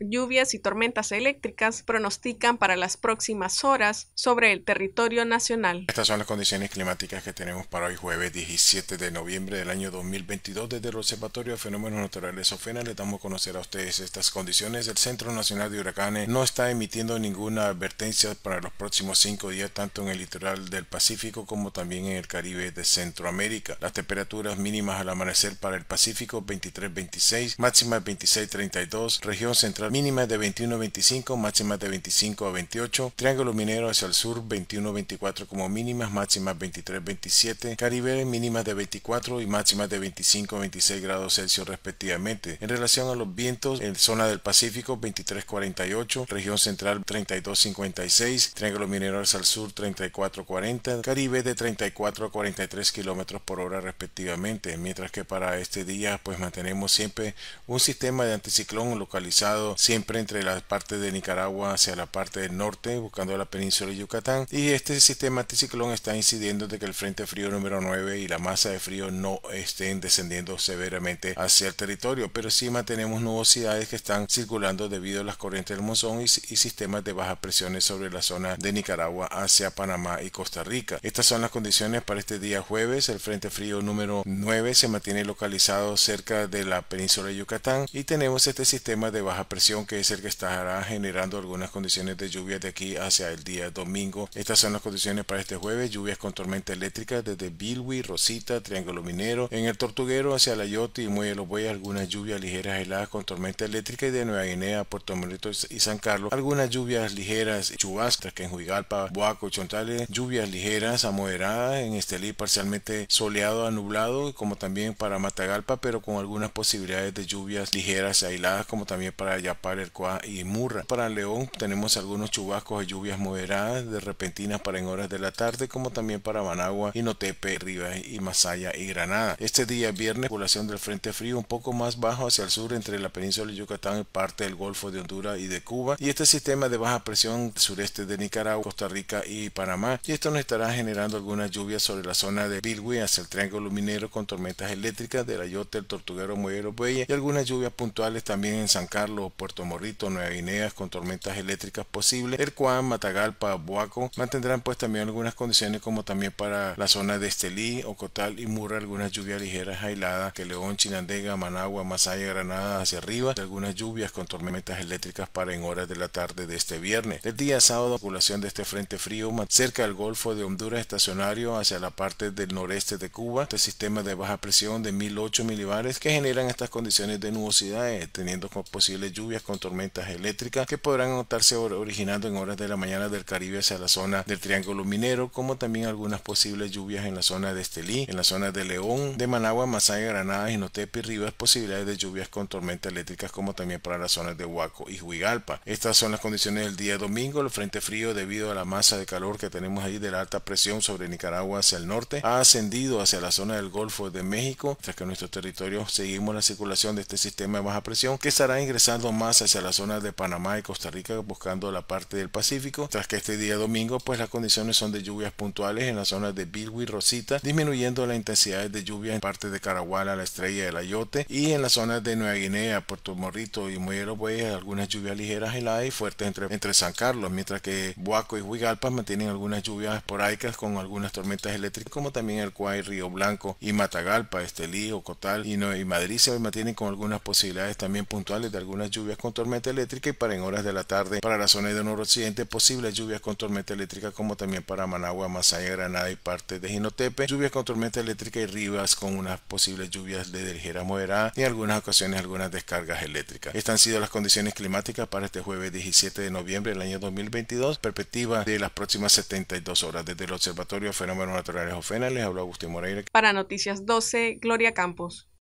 lluvias y tormentas eléctricas pronostican para las próximas horas sobre el territorio nacional. Estas son las condiciones climáticas que tenemos para hoy jueves 17 de noviembre del año 2022 desde el Observatorio de Fenómenos Naturales OFENA. Les damos a conocer a ustedes estas condiciones. El Centro Nacional de Huracanes no está emitiendo ninguna advertencia para los próximos cinco días tanto en el litoral del Pacífico como también en el Caribe de Centroamérica. Las temperaturas mínimas al amanecer para el Pacífico 23-26, máxima 26-32, región central mínimas de 21 a 25, máximas de 25 a 28. Triángulo minero hacia el sur 21 a 24 como mínimas, máximas 23 a 27. Caribe mínimas de 24 y máximas de 25 a 26 grados Celsius respectivamente. En relación a los vientos, en zona del Pacífico 23 a 48, región central 32 a 56, Triángulo minero hacia el sur 34 a 40, Caribe de 34 a 43 kilómetros por hora respectivamente. Mientras que para este día pues mantenemos siempre un sistema de anticiclón localizado siempre entre la parte de Nicaragua hacia la parte del norte, buscando la península de Yucatán. Y este sistema anticiclón está incidiendo de que el Frente Frío número 9 y la masa de frío no estén descendiendo severamente hacia el territorio, pero sí mantenemos nubosidades que están circulando debido a las corrientes del monzón y, sistemas de bajas presiones sobre la zona de Nicaragua hacia Panamá y Costa Rica. Estas son las condiciones para este día jueves. El Frente Frío número 9 se mantiene localizado cerca de la península de Yucatán y tenemos este sistema de baja presión que es el que estará generando algunas condiciones de lluvias de aquí hacia el día domingo. Estas son las condiciones para este jueves, lluvias con tormenta eléctrica desde Bilwi, Rosita, Triángulo Minero, en el Tortuguero hacia la Yoti y Muelle Los algunas lluvias ligeras aisladas con tormenta eléctrica y de Nueva Guinea, Puerto Morito y San Carlos, algunas lluvias ligeras chubascas que en Juigalpa, Boaco y Chontales, lluvias ligeras a moderadas en Estelí parcialmente soleado a nublado, como también para Matagalpa, pero con algunas posibilidades de lluvias ligeras aisladas como también para allá el Cuá y Murra. Para León tenemos algunos chubascos y lluvias moderadas de repentinas para en horas de la tarde, como también para Managua, Inotepe, Rivas y Masaya y Granada. Este día viernes, población del Frente Frío un poco más bajo hacia el sur entre la península de Yucatán y parte del Golfo de Honduras y de Cuba, y este sistema de baja presión sureste de Nicaragua, Costa Rica y Panamá, y esto nos estará generando algunas lluvias sobre la zona de Bilwi hacia el Triángulo Minero con tormentas eléctricas la Ayote, el Tortuguero, Muero, Buey y algunas lluvias puntuales también en San Carlos, Puerto Puerto Morrito, Nueva Guinea con tormentas eléctricas posibles. El Cuán, Matagalpa, Buaco, mantendrán pues también algunas condiciones como también para la zona de Estelí, Ocotal y Murra algunas lluvias ligeras aisladas que León, Chinandega, Managua, Masaya, Granada hacia arriba, algunas lluvias con tormentas eléctricas para en horas de la tarde de este viernes. El día sábado, circulación de este frente frío cerca del Golfo de Honduras estacionario hacia la parte del noreste de Cuba, este sistema de baja presión de 1008 milibares que generan estas condiciones de nubosidad teniendo como posibles lluvias con tormentas eléctricas que podrán notarse originando en horas de la mañana del Caribe hacia la zona del Triángulo Minero, como también algunas posibles lluvias en la zona de Estelí, en la zona de León, de Managua, Masaya, Granada, Jinotepe y Rivas, posibilidades de lluvias con tormentas eléctricas como también para las zonas de Huaco y Huigalpa. Estas son las condiciones del día domingo, el frente frío debido a la masa de calor que tenemos ahí de la alta presión sobre Nicaragua hacia el norte ha ascendido hacia la zona del Golfo de México, tras que en nuestro territorio seguimos la circulación de este sistema de baja presión que estará ingresando más hacia las zonas de Panamá y Costa Rica buscando la parte del Pacífico, tras que este día domingo pues las condiciones son de lluvias puntuales en las zonas de Bilwi y Rosita, disminuyendo la intensidad de lluvia en parte de a la estrella del Ayote y en las zonas de Nueva Guinea, Puerto Morrito y Muero pues algunas lluvias ligeras heladas y fuertes entre, entre San Carlos, mientras que Buaco y Huigalpa mantienen algunas lluvias esporádicas con algunas tormentas eléctricas como también el Cuay, Río Blanco y Matagalpa, Estelí, Ocotal y, y Madrid se mantienen con algunas posibilidades también puntuales de algunas lluvias con tormenta eléctrica y para en horas de la tarde para la zona de noroccidente posibles lluvias con tormenta eléctrica como también para Managua, Masaya, Granada y parte de Jinotepe, lluvias con tormenta eléctrica y Rivas con unas posibles lluvias de ligera moderada y en algunas ocasiones algunas descargas eléctricas. Estas han sido las condiciones climáticas para este jueves 17 de noviembre del año 2022, perspectiva de las próximas 72 horas desde el Observatorio Fenómenos Naturales ofenales les habló Agustín Moreira. Para Noticias 12, Gloria Campos.